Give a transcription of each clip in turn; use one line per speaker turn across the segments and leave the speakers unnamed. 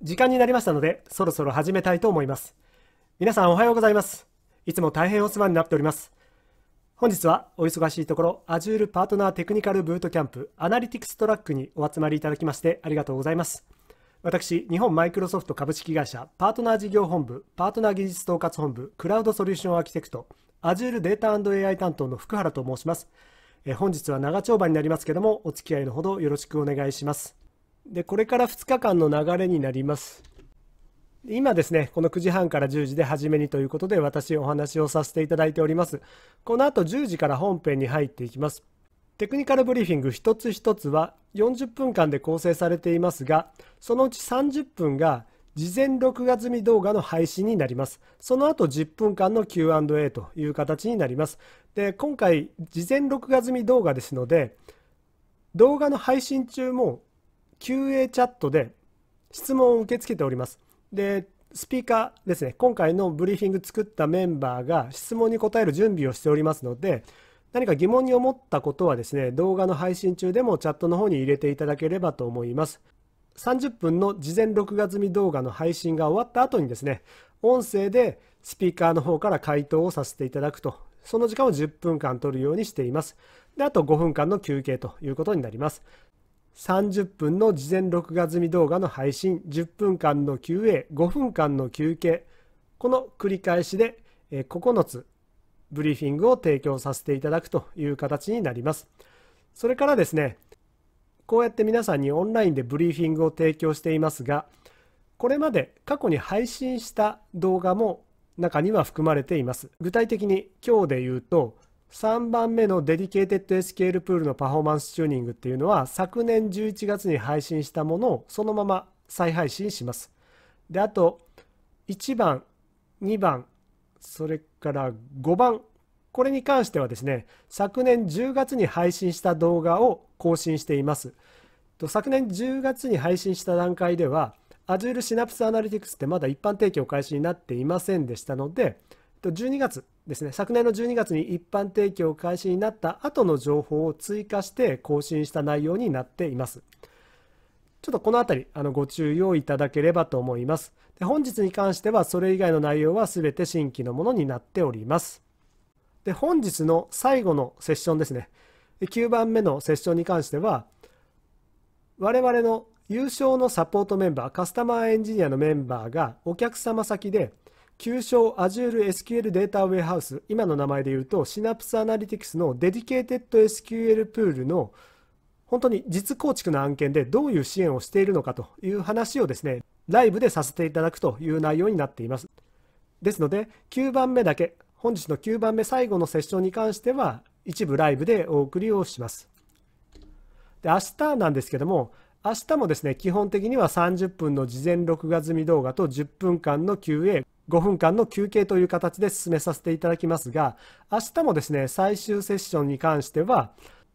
時間になりましたので、そろそろ始めたいと思います。皆さんおはようございます。いつも大変お世話になっております。本日はお忙しいところ、Azure パートナーテクニカルブートキャンプアナリティクストラックにお集まりいただきましてありがとうございます。私、日本マイクロソフト株式会社パートナー事業本部、パートナー技術統括本部、クラウドソリューションアーキテクト、Azure データ &AI 担当の福原と申します。本日は長丁場になりますけども、お付き合いのほどよろしくお願いします。でこれから2日間の流れになります今ですねこの9時半から10時で初めにということで私お話をさせていただいておりますこの後10時から本編に入っていきますテクニカルブリーフィング一つ一つは40分間で構成されていますがそのうち30分が事前録画済み動画の配信になります。その後10分間の Q&A という形になります。で、今回事前録画済み動画ですので、動画の配信中も QA チャットで質問を受け付けております。で、スピーカーですね、今回のブリーフィング作ったメンバーが質問に答える準備をしておりますので、何か疑問に思ったことはですね、動画の配信中でもチャットの方に入れていただければと思います。30分の事前録画済み動画の配信が終わった後にですね、音声でスピーカーの方から回答をさせていただくと、その時間を10分間取るようにしています。で、あと5分間の休憩ということになります。30分の事前録画済み動画の配信10分間の QA5 分間の休憩この繰り返しで9つブリーフィングを提供させていただくという形になりますそれからですねこうやって皆さんにオンラインでブリーフィングを提供していますがこれまで過去に配信した動画も中には含まれています具体的に今日で言うと3番目のデリケーテッド SQL プールのパフォーマンスチューニングっていうのは昨年11月に配信したものをそのまま再配信します。で、あと1番、2番、それから5番、これに関してはですね、昨年10月に配信した動画を更新しています。昨年10月に配信した段階では、Azure Synapse Analytics ってまだ一般提供開始になっていませんでしたので、12月ですね昨年の12月に一般提供開始になった後の情報を追加して更新した内容になっています。ちょっとこの辺りあのご注意をいただければと思います。で本日に関してはそれ以外の内容は全て新規のものになっております。で本日の最後のセッションですね。9番目のセッションに関しては我々の優勝のサポートメンバーカスタマーエンジニアのメンバーがお客様先で旧称 Azure SQL データウェアハウス、今の名前で言うと Synapse Analytics のデディケーテッド SQL プールの本当に実構築の案件でどういう支援をしているのかという話をですね、ライブでさせていただくという内容になっています。ですので、9番目だけ、本日の9番目最後のセッションに関しては、一部ライブでお送りをします。で明日なんですけども、明日もですね、基本的には30分の事前録画済み動画と10分間の QA、5分間の休憩という形で進めさせていただきますが、明日もですね、最終セッションに関しては、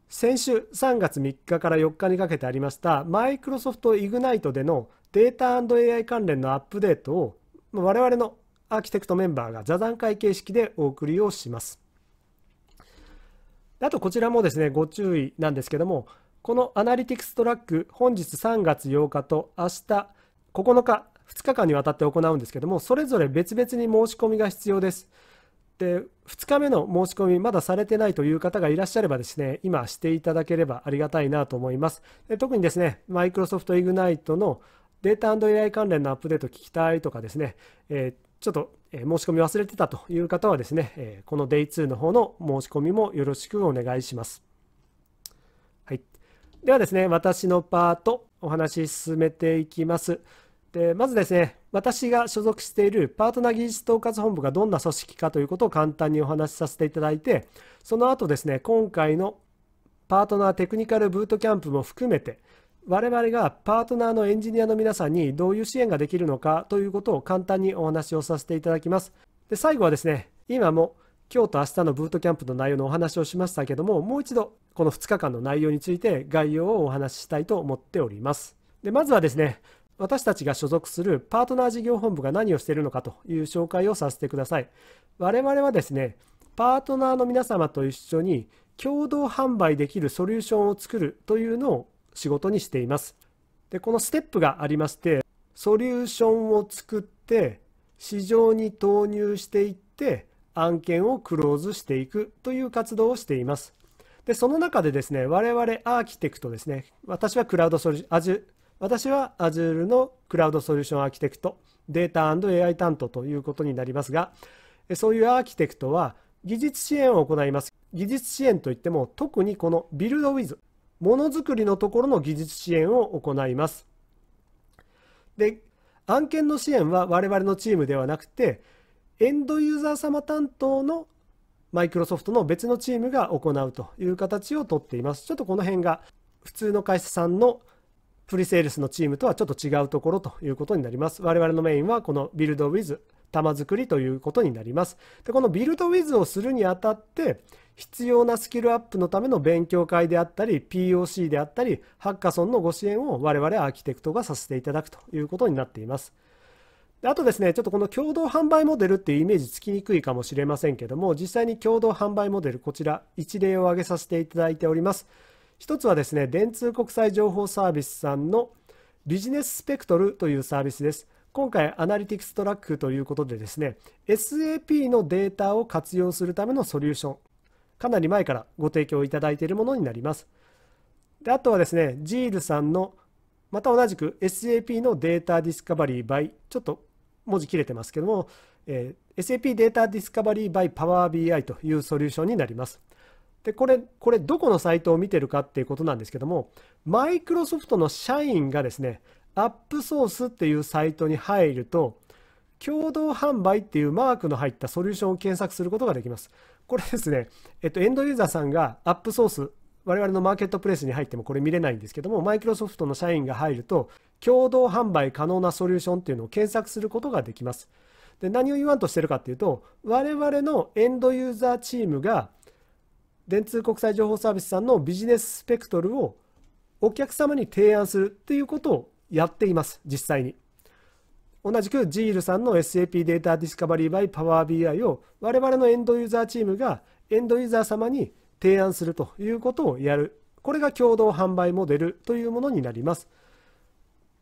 先週3月3日から4日にかけてありました、マイクロソフトイグナイトでのデータ &AI 関連のアップデートを、我々のアーキテクトメンバーが座談会形式でお送りをします。あとこちらもですね、ご注意なんですけども、このアナリティクストラック、本日3月8日と明日9日2日間にわたって行うんですけども、それぞれ別々に申し込みが必要です。で、2日目の申し込み、まだされてないという方がいらっしゃればですね、今していただければありがたいなと思います。で特にですね、Microsoft ナイトのデータ &AI 関連のアップデート聞きたいとかですね、えー、ちょっと申し込み忘れてたという方はですね、えこの Day2 の方の申し込みもよろしくお願いします。はい。ではですね、私のパート、お話し進めていきます。でまずですね私が所属しているパートナー技術統括本部がどんな組織かということを簡単にお話しさせていただいてその後ですね今回のパートナーテクニカルブートキャンプも含めて我々がパートナーのエンジニアの皆さんにどういう支援ができるのかということを簡単にお話をさせていただきますで最後はですね今も今日と明日のブートキャンプの内容のお話をしましたけどももう一度この2日間の内容について概要をお話ししたいと思っておりますでまずはですね私たちが所属するパートナー事業本部が何をしているのかという紹介をさせてください。我々はですね、パートナーの皆様と一緒に共同販売できるソリューションを作るというのを仕事にしています。で、このステップがありまして、ソリューションを作って、市場に投入していって、案件をクローズしていくという活動をしています。で、その中でですね、我々アーキテクトですね、私はクラウドソリューション、私は Azure のクラウドソリューションアーキテクト、データ &AI 担当ということになりますが、そういうアーキテクトは技術支援を行います。技術支援といっても特にこのビルドウィズ、ものづくりのところの技術支援を行います。で、案件の支援は我々のチームではなくて、エンドユーザー様担当のマイクロソフトの別のチームが行うという形をとっています。ちょっとこの辺が普通の会社さんのプリセールスのチームとはちょっと違うところということになります。我々のメインはこのビルドウィズ玉作りということになります。でこのビルドウィズをするにあたって必要なスキルアップのための勉強会であったり POC であったりハッカソンのご支援を我々アーキテクトがさせていただくということになっています。であとですね、ちょっとこの共同販売モデルっていうイメージつきにくいかもしれませんけども、実際に共同販売モデル、こちら一例を挙げさせていただいております。一つはですね、電通国際情報サービスさんのビジネススペクトルというサービスです。今回アナリティクストラックということでですね、SAP のデータを活用するためのソリューション、かなり前からご提供いただいているものになります。であとはですね、ジールさんの、また同じく SAP のデータディスカバリー by、ちょっと文字切れてますけども、えー、SAP データディスカバリー by Power BI というソリューションになります。でこれこれどこのサイトを見てるかっていうことなんですけどもマイクロソフトの社員がですねアップソースっていうサイトに入ると共同販売っていうマークの入ったソリューションを検索することができます。これですね、えっと、エンドユーザーさんがアップソース、我々のマーケットプレイスに入ってもこれ見れないんですけども、マイクロソフトの社員が入ると、共同販売可能なソリューションっていうのを検索することができます。で何を言わんとしてるかっていうと、我々のエンドユーザーチームが電通国際情報サービスさんのビジネススペクトルをお客様に提案するっていうことをやっています、実際に。同じくジールさんの SAP データディスカバリーバイパワー BI を我々のエンドユーザーチームがエンドユーザー様に提案するということをやる。これが共同販売モデルというものになります。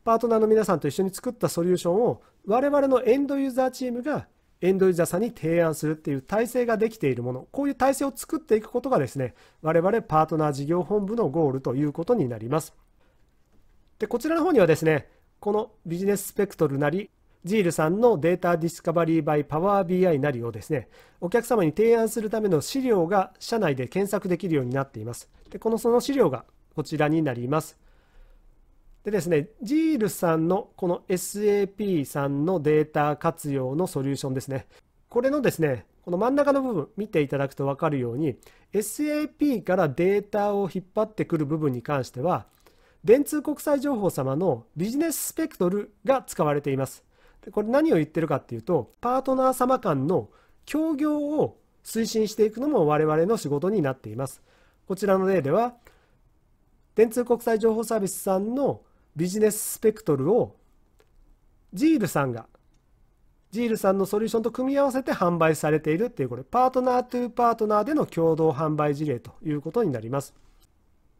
パートナーの皆さんと一緒に作ったソリューションを我々のエンドユーザーチームがエンドユーザーさんに提案するっていう体制ができているもの、こういう体制を作っていくことがですね、我々パートナー事業本部のゴールということになります。で、こちらの方にはですね、このビジネススペクトルなり、ジールさんのデータディスカバリーバイパワー BI なりをですね、お客様に提案するための資料が社内で検索できるようになっています。で、このその資料がこちらになります。でですね、ジールさんのこの SAP さんのデータ活用のソリューションですね。これのですね、この真ん中の部分見ていただくと分かるように SAP からデータを引っ張ってくる部分に関しては電通国際情報様のビジネススペクトルが使われています。これ何を言ってるかっていうとパートナー様間の協業を推進していくのも我々の仕事になっています。こちらの例では電通国際情報サービスさんのビジネススペクトルをジールさんがジールさんのソリューションと組み合わせて販売されているっていうこれパートナートゥパートナーでの共同販売事例ということになります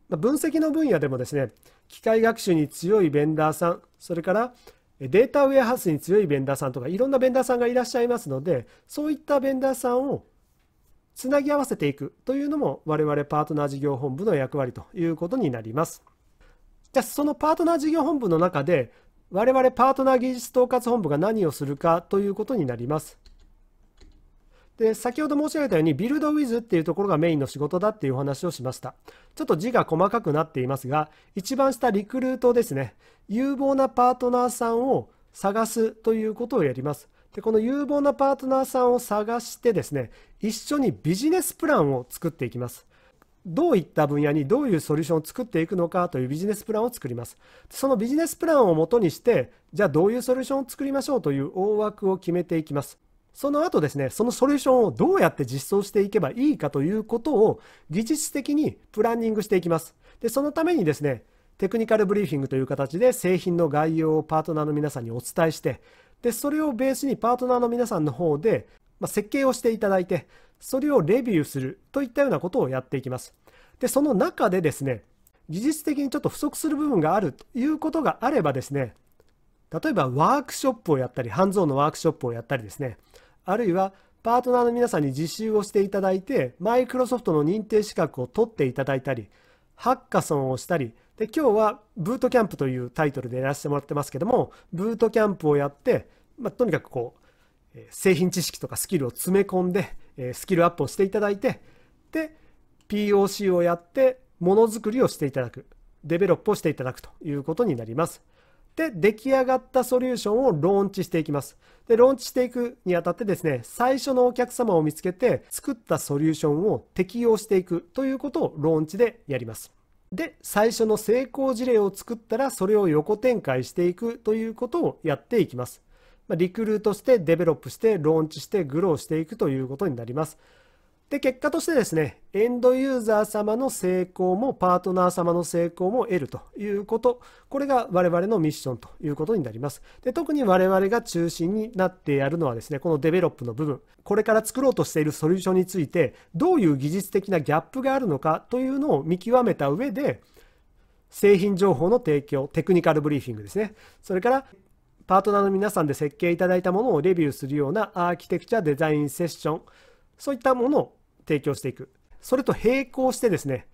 分析の分野でもですね機械学習に強いベンダーさんそれからデータウェアハウスに強いベンダーさんとかいろんなベンダーさんがいらっしゃいますのでそういったベンダーさんをつなぎ合わせていくというのも我々パートナー事業本部の役割ということになります。じゃあそのパートナー事業本部の中で我々パートナー技術統括本部が何をするかということになります。で先ほど申し上げたようにビルドウィズっていうところがメインの仕事だっていうお話をしましたちょっと字が細かくなっていますが一番下リクルートですね有望なパートナーさんを探すということをやりますでこの有望なパートナーさんを探してですね一緒にビジネスプランを作っていきますどういった分野にどういうソリューションを作っていくのかというビジネスプランを作ります。そのビジネスプランをもとにして、じゃあどういうソリューションを作りましょうという大枠を決めていきます。その後ですね、そのソリューションをどうやって実装していけばいいかということを技術的にプランニングしていきます。で、そのためにですね、テクニカルブリーフィングという形で製品の概要をパートナーの皆さんにお伝えして、で、それをベースにパートナーの皆さんの方で、ま設計をしていただいて、それをレビューするといったようなことをやっていきます。で、その中でですね、技術的にちょっと不足する部分があるということがあればですね、例えばワークショップをやったり、ハンズオンのワークショップをやったりですね、あるいはパートナーの皆さんに実習をしていただいて、マイクロソフトの認定資格を取っていただいたり、ハッカソンをしたり、で今日はブートキャンプというタイトルでやらせてもらってますけども、ブートキャンプをやって、まあ、とにかくこう、製品知識とかスキルを詰め込んで、えスキルアップをしていただいてで POC をやってものづくりをしていただくデベロップをしていただくということになりますで出来上がったソリューションをローンチしていきますでローンチしていくにあたってですね最初のお客様を見つけて作ったソリューションを適用していくということをローンチでやりますで最初の成功事例を作ったらそれを横展開していくということをやっていきますリクルートしてデベロップしてローンチしてグローしていくということになります。で、結果としてですね、エンドユーザー様の成功もパートナー様の成功も得るということ、これが我々のミッションということになります。で、特に我々が中心になってやるのはですね、このデベロップの部分、これから作ろうとしているソリューションについて、どういう技術的なギャップがあるのかというのを見極めた上で、製品情報の提供、テクニカルブリーフィングですね。それからパートナーの皆さんで設計いただいたものをレビューするようなアーキテクチャデザインセッション、そういったものを提供していく。それと並行してですね、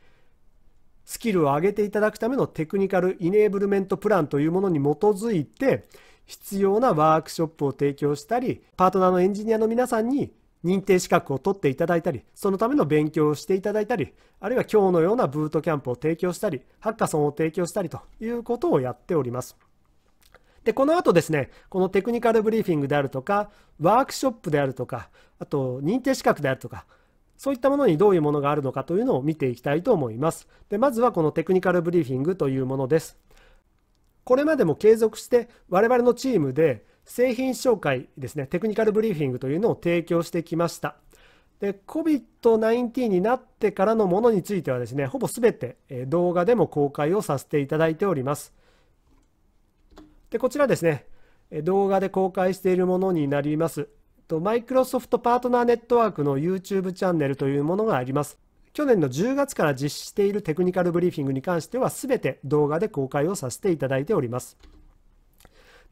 スキルを上げていただくためのテクニカルイネーブルメントプランというものに基づいて、必要なワークショップを提供したり、パートナーのエンジニアの皆さんに認定資格を取っていただいたり、そのための勉強をしていただいたり、あるいは今日のようなブートキャンプを提供したり、ハッカソンを提供したりということをやっております。で、この後ですね、このテクニカルブリーフィングであるとか、ワークショップであるとか、あと認定資格であるとか、そういったものにどういうものがあるのかというのを見ていきたいと思います。で、まずはこのテクニカルブリーフィングというものです。これまでも継続して我々のチームで製品紹介ですね、テクニカルブリーフィングというのを提供してきました。で、COVID-19 になってからのものについてはですね、ほぼ全て動画でも公開をさせていただいております。で、こちらですね、動画で公開しているものになります。マイクロソフトパートナーネットワークの YouTube チャンネルというものがあります。去年の10月から実施しているテクニカルブリーフィングに関しては全て動画で公開をさせていただいております。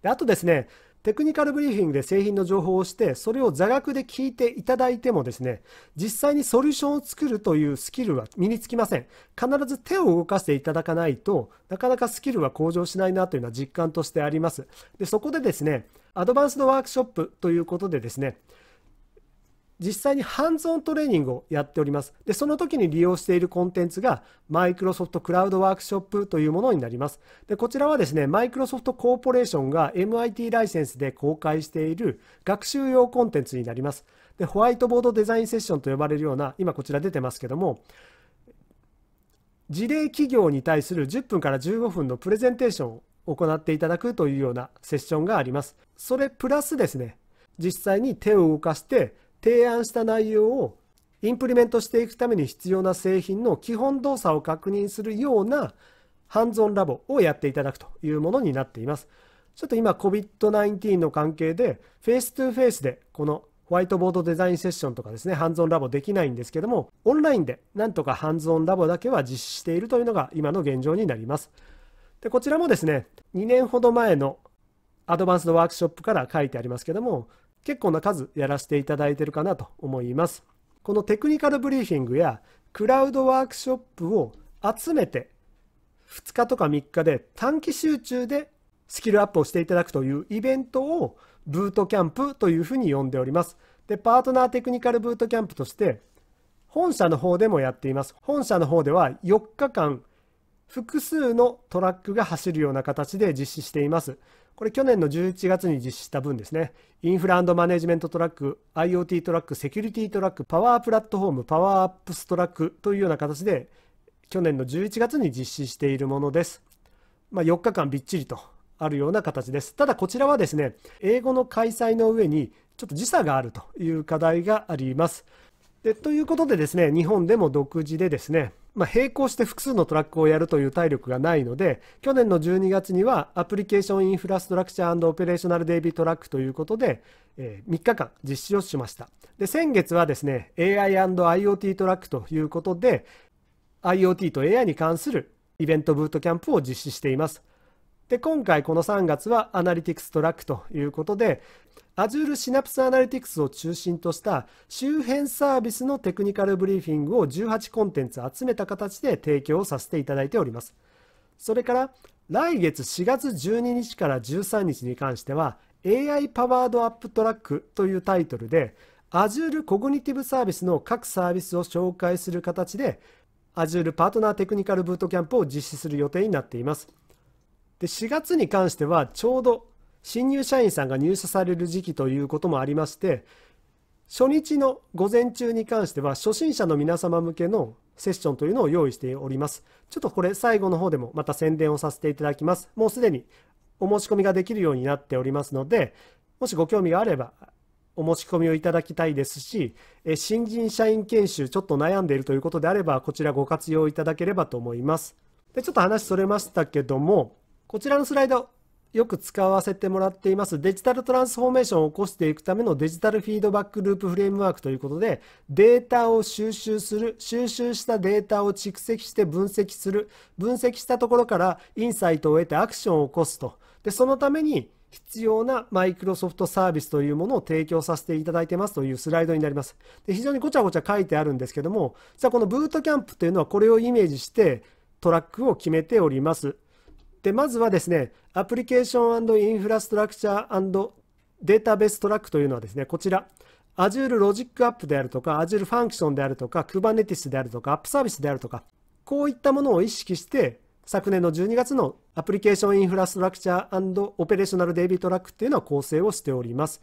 であとですね、テクニカルブリーフィングで製品の情報をして、それを座学で聞いていただいてもですね、実際にソリューションを作るというスキルは身につきません。必ず手を動かしていただかないとなかなかスキルは向上しないなというのは実感としてあります。で、そこでですね、アドバンスドワークショップということでですね、実際にハンズオントレーニングをやっております。で、その時に利用しているコンテンツが、マイクロソフトクラウドワークショップというものになります。で、こちらはですね、マイクロソフトコーポレーションが MIT ライセンスで公開している学習用コンテンツになります。で、ホワイトボードデザインセッションと呼ばれるような、今こちら出てますけども、事例企業に対する10分から15分のプレゼンテーションを行っていただくというようなセッションがあります。それプラスですね、実際に手を動かして提案した内容をインプリメントしていくために必要な製品の基本動作を確認するようなハンズオンラボをやっていただくというものになっています。ちょっと今 COVID-19 の関係でフェイス2フェイスでこのホワイトボードデザインセッションとかですね、ハンズオンラボできないんですけども、オンラインでなんとかハンズオンラボだけは実施しているというのが今の現状になります。でこちらもですね、2年ほど前のアドバンスのワークショップから書いてありますけども、結構な数やらせていただいているかなと思います。このテクニカルブリーフィングやクラウドワークショップを集めて2日とか3日で短期集中でスキルアップをしていただくというイベントをブートキャンプというふうに呼んでおります。で、パートナーテクニカルブートキャンプとして本社の方でもやっています。本社の方では4日間複数のトラックが走るような形で実施しています。これ去年の11月に実施した分ですね、インフラマネジメントトラック、IoT トラック、セキュリティトラック、パワープラットフォーム、パワーアップストラックというような形で、去年の11月に実施しているものです。まあ、4日間びっちりとあるような形です。ただこちらはですね、英語の開催の上にちょっと時差があるという課題があります。でということでですね、日本でも独自でですね、まあ、並行して複数のトラックをやるという体力がないので去年の12月にはアプリケーションインフラストラクチャーオペレーショナルデイビートラックということで、えー、3日間実施をしましたで先月はですね AI&IoT トラックということで IoT と AI に関するイベントブートキャンプを実施していますで今回この3月はアナリティクストラックということで Azure Synapse Analytics を中心とした周辺サービスのテクニカルブリーフィングを18コンテンツ集めた形で提供をさせていただいております。それから来月4月12日から13日に関しては AI パワードアップトラックというタイトルで Azure コグニティブサービスの各サービスを紹介する形で Azure パートナーテクニカルブートキャンプを実施する予定になっています。で4月に関してはちょうど新入社員さんが入社される時期ということもありまして初日の午前中に関しては初心者の皆様向けのセッションというのを用意しておりますちょっとこれ最後の方でもまた宣伝をさせていただきますもうすでにお申し込みができるようになっておりますのでもしご興味があればお申し込みをいただきたいですし新人社員研修ちょっと悩んでいるということであればこちらご活用いただければと思いますでちょっと話それましたけどもこちらのスライド、よく使わせてもらっていますデジタルトランスフォーメーションを起こしていくためのデジタルフィードバックループフレームワークということでデータを収集する収集したデータを蓄積して分析する分析したところからインサイトを得てアクションを起こすとでそのために必要なマイクロソフトサービスというものを提供させていただいてますというスライドになります。で非常にごちゃごちゃ書いてあるんですけども、実はあこのブートキャンプというのはこれをイメージしてトラックを決めております。でまずはですねアプリケーションインフラストラクチャーデータベーストラックというのはですねこちら Azure Logic App であるとか Azure Function であるとか Kubernetes であるとか App Service であるとかこういったものを意識して昨年の12月のアプリケーションインフラストラクチャーオペレーショナルデイビートラックっていうのは構成をしております。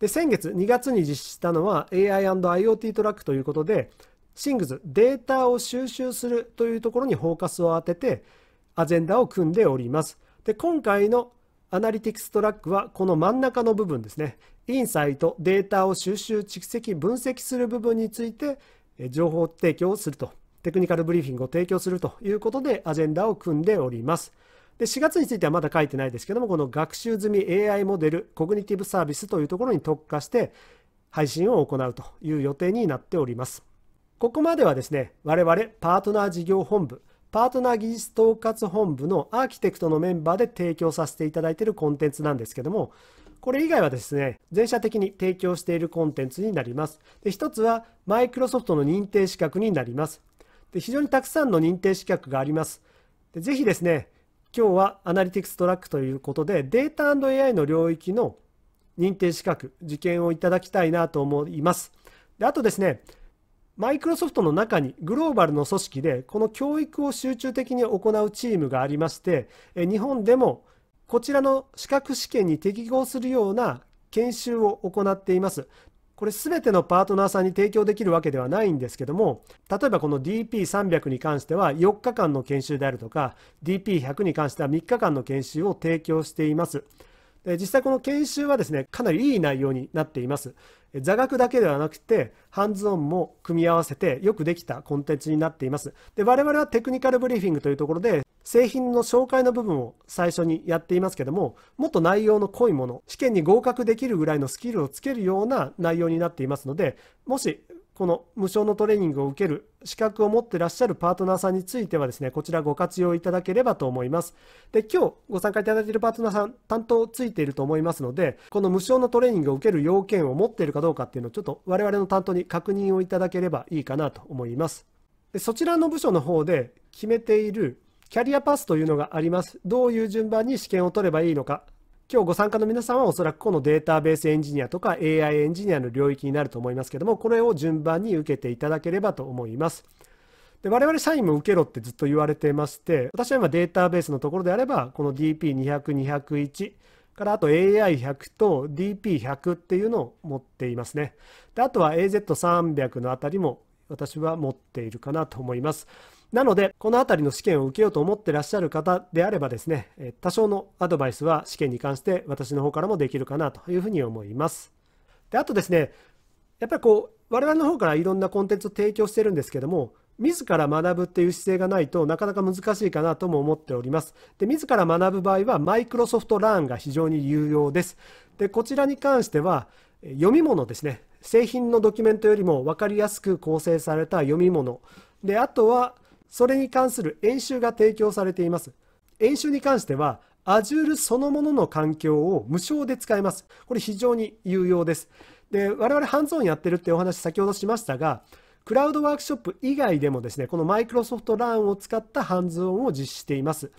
で先月2月に実施したのは AI&IoT トラックということでシングズ、データを収集するというところにフォーカスを当ててアジェンダを組んでおります。で、今回のアナリティクストラックはこの真ん中の部分ですね。インサイト、データを収集、蓄積、分析する部分について情報提供をすると。テクニカルブリーフィングを提供するということでアジェンダを組んでおります。で4月についてはまだ書いてないですけどもこの学習済み AI モデルコグニティブサービスというところに特化して配信を行うという予定になっております。ここまではですね我々パートナー事業本部パートナー技術統括本部のアーキテクトのメンバーで提供させていただいているコンテンツなんですけども、これ以外はですね、全社的に提供しているコンテンツになります。で一つは、マイクロソフトの認定資格になります。で非常にたくさんの認定資格があります。でぜひですね、今日はアナリティクストラックということで、データ &AI の領域の認定資格、受験をいただきたいなと思います。であとですね、マイクロソフトの中にグローバルの組織でこの教育を集中的に行うチームがありまして日本でもこちらの資格試験に適合するような研修を行っています。これ全てのパートナーさんに提供できるわけではないんですけども例えばこの DP300 に関しては4日間の研修であるとか DP100 に関しては3日間の研修を提供しています。で実際この研修はですねかなりいい内容になっています座学だけではなくてハンズオンも組み合わせてよくできたコンテンツになっていますで我々はテクニカルブリーフィングというところで製品の紹介の部分を最初にやっていますけどももっと内容の濃いもの試験に合格できるぐらいのスキルをつけるような内容になっていますのでもしこの無償のトレーニングを受ける資格を持ってらっしゃるパートナーさんについてはですね、こちらご活用いただければと思います。で、今日ご参加いただいているパートナーさん、担当ついていると思いますので、この無償のトレーニングを受ける要件を持っているかどうかっていうのをちょっと我々の担当に確認をいただければいいかなと思います。でそちらの部署の方で決めているキャリアパスというのがあります。どういう順番に試験を取ればいいのか、今日ご参加の皆さんはおそらくこのデータベースエンジニアとか AI エンジニアの領域になると思いますけども、これを順番に受けていただければと思います。で我々社員も受けろってずっと言われてまして、私は今データベースのところであれば、この DP200、201、からあと AI100 と DP100 っていうのを持っていますね。であとは AZ300 のあたりも私は持っているかなと思います。なので、このあたりの試験を受けようと思ってらっしゃる方であればですね、多少のアドバイスは試験に関して私の方からもできるかなというふうに思います。で、あとですね、やっぱりこう、我々の方からいろんなコンテンツを提供してるんですけども、自ら学ぶっていう姿勢がないとなかなか難しいかなとも思っております。で、自ら学ぶ場合は、マイクロソフトラーンが非常に有用です。で、こちらに関しては、読み物ですね。製品のドキュメントよりも分かりやすく構成された読み物。で、あとは、それに関する演習が提供されています。演習に関しては、Azure そのものの環境を無償で使えます。これ非常に有用です。で、我々ハンズオンやってるってお話先ほどしましたが、クラウドワークショップ以外でもですね、このマイクロソフトラ LAN を使ったハンズオンを実施しています。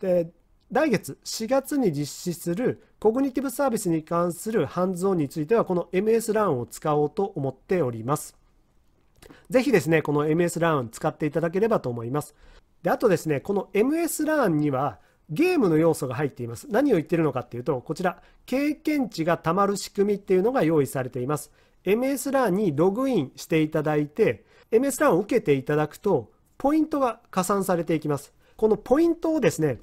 で、来月4月に実施するコグニティブサービスに関するハンズオンについては、この MS LAN を使おうと思っております。ぜひですね、この MSLAN 使っていただければと思います。で、あとですね、この MSLAN にはゲームの要素が入っています。何を言ってるのかっていうと、こちら、経験値が貯まる仕組みっていうのが用意されています。MSLAN にログインしていただいて、MSLAN を受けていただくと、ポイントが加算されていきます。このポイントをですね、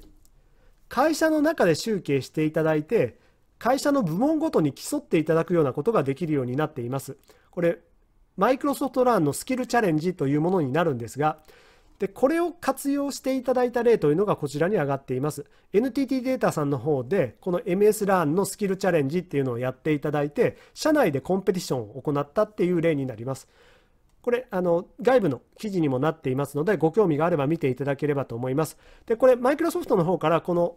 会社の中で集計していただいて、会社の部門ごとに競っていただくようなことができるようになっています。これ、マイクロソフトランのスキルチャレンジというものになるんですが、でこれを活用していただいた例というのがこちらに上がっています NTT データさんの方でこの MS ランのスキルチャレンジっていうのをやっていただいて社内でコンペティションを行ったっていう例になりますこれあの外部の記事にもなっていますのでご興味があれば見ていただければと思いますでこれマイクロソフトの方からこの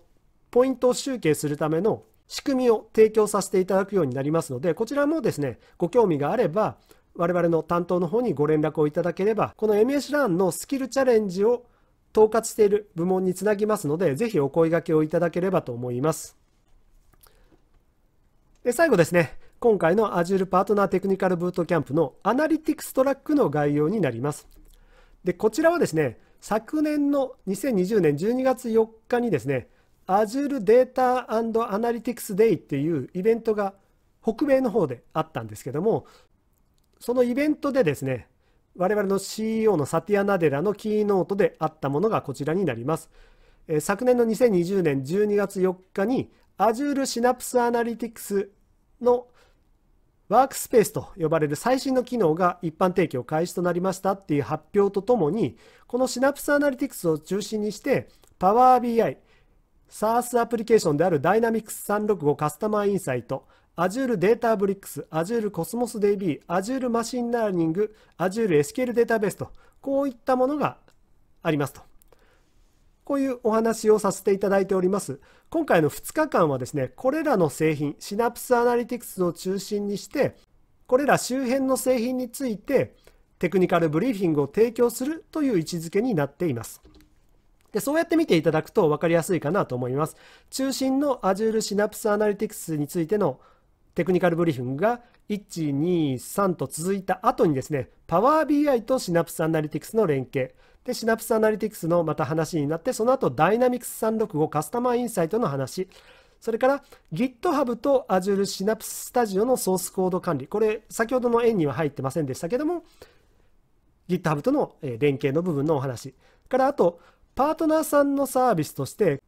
ポイントを集計するための仕組みを提供させていただくようになりますのでこちらもですねご興味があれば我々の担当の方にご連絡をいただければ、この MS ランのスキルチャレンジを統括している部門につなぎますので、ぜひお声がけをいただければと思います。で最後ですね、今回の Azure パートナーテクニカルブートキャンプのアナリティクストラックの概要になります。でこちらはですね、昨年の2020年12月4日にですね、Azure Data and Analytics Day っていうイベントが北米の方であったんですけども、そのイベントでですね、我々の CEO のサティア・ナデラのキーノートであったものがこちらになります。え昨年の2020年12月4日に Azure Synapse Analytics のワークスペースと呼ばれる最新の機能が一般提供開始となりましたっていう発表とともに、この Synapse Analytics を中心にして Power BI、SaaS アプリケーションである Dynamics365 カスタマーインサイト、Azure Databricks、Azure Cosmos DB、Azure マシンラーニング、Azure SQL データベースと、こういったものがありますと。こういうお話をさせていただいております。今回の2日間はですね、これらの製品、シナプスアナリティクスを中心にして、これら周辺の製品について、テクニカルブリーフィングを提供するという位置づけになっています。でそうやって見ていただくと分かりやすいかなと思います。中心の Azure Synapse Analytics についてのテクニカルブリーフィングが123と続いた後にですね、Power BI とシナプスアナリティクスの連携、で、シナプスアナリティクスのまた話になって、その後ダイナミクス365カスタマーインサイトの話、それから GitHub と Azure Synapse Studio のソースコード管理、これ先ほどの円には入ってませんでしたけども、GitHub との連携の部分のお話、からあとパートナーさんのサービスとして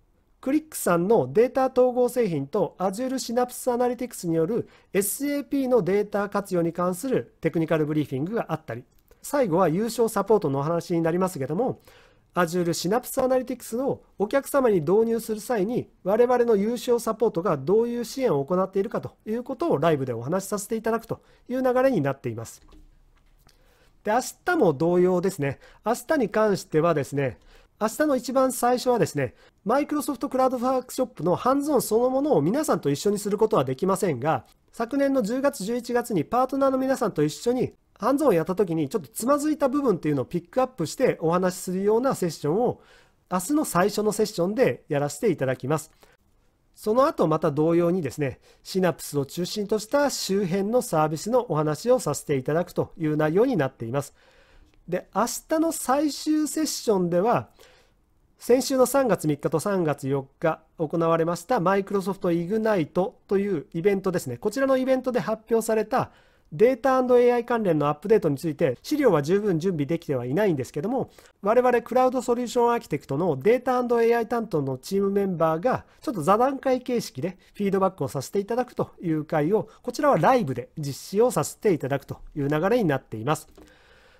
クリックさんのデータ統合製品と Azure Synapse Analytics による SAP のデータ活用に関するテクニカルブリーフィングがあったり、最後は優勝サポートのお話になりますけども、Azure Synapse Analytics をお客様に導入する際に、我々の優勝サポートがどういう支援を行っているかということをライブでお話しさせていただくという流れになっています。で、明日も同様ですね。明日に関してはですね、明日の一番最初はですね、マイクロソフトクラウドワークショップのハンズオンそのものを皆さんと一緒にすることはできませんが、昨年の10月11月にパートナーの皆さんと一緒にハンズオンやった時にちょっとつまずいた部分っていうのをピックアップしてお話しするようなセッションを明日の最初のセッションでやらせていただきます。その後また同様にですね、シナプスを中心とした周辺のサービスのお話をさせていただくという内容になっています。で明日の最終セッションでは先週の3月3日と3月4日行われましたマイクロソフトイグナイトというイベントですねこちらのイベントで発表されたデータ &AI 関連のアップデートについて資料は十分準備できてはいないんですけども我々クラウドソリューションアーキテクトのデータ &AI 担当のチームメンバーがちょっと座談会形式でフィードバックをさせていただくという会をこちらはライブで実施をさせていただくという流れになっています。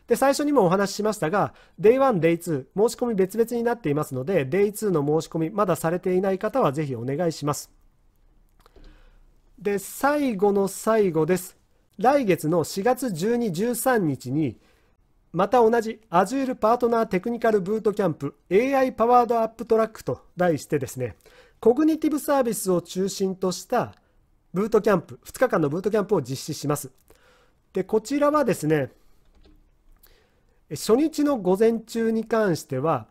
で、最初にもお話ししましたが、Day1、Day2、申し込み別々になっていますので、Day2 の申し込み、まだされていない方はぜひお願いします。で、最後の最後です。来月の4月12、13日に、また同じ Azure パートナーテクニカルブートキャンプ AI パワードアップトラックと題してですね、コグニティブサービスを中心としたブートキャンプ、2日間のブートキャンプを実施します。で、こちらはですね、初日の午前中に関しては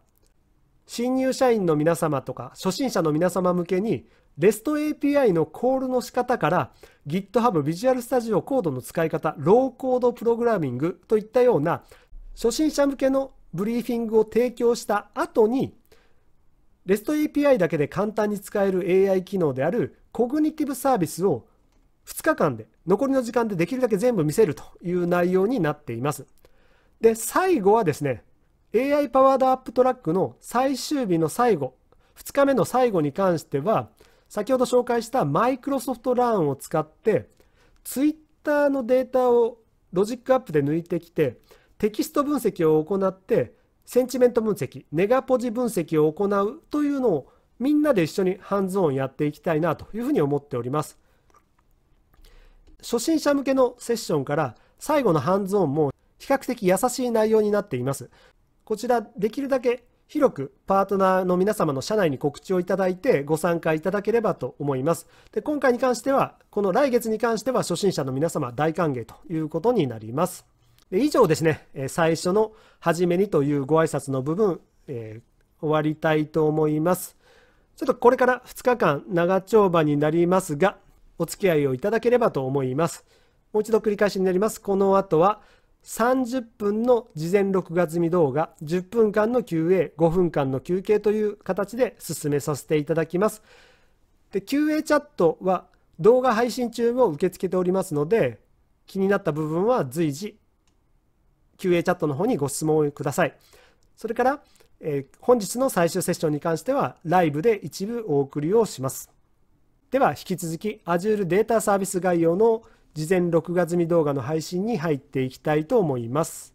新入社員の皆様とか初心者の皆様向けに REST API のコールの仕方から GitHub Visual Studio コードの使い方ローコードプログラミングといったような初心者向けのブリーフィングを提供した後に REST API だけで簡単に使える AI 機能であるコグニティブサービスを2日間で残りの時間でできるだけ全部見せるという内容になっています。で、最後はですね、AI パワードアップトラックの最終日の最後、2日目の最後に関しては、先ほど紹介したマイクロソフトランを使って、ツイッターのデータをロジックアップで抜いてきて、テキスト分析を行って、センチメント分析、ネガポジ分析を行うというのをみんなで一緒にハンズオンやっていきたいなというふうに思っております。初心者向けのセッションから最後のハンズオンも比較的優しい内容になっています。こちら、できるだけ広くパートナーの皆様の社内に告知をいただいてご参加いただければと思います。で今回に関しては、この来月に関しては初心者の皆様大歓迎ということになります。で以上ですね、最初の初めにというご挨拶の部分、えー、終わりたいと思います。ちょっとこれから2日間長丁場になりますが、お付き合いをいただければと思います。もう一度繰り返しになります。この後は30分の事前録画済み動画10分間の QA5 分間の休憩という形で進めさせていただきますで QA チャットは動画配信中も受け付けておりますので気になった部分は随時 QA チャットの方にご質問をくださいそれから、えー、本日の最終セッションに関してはライブで一部お送りをしますでは引き続き Azure データサービス概要の事前録画済み動画の配信に入っていきたいと思います。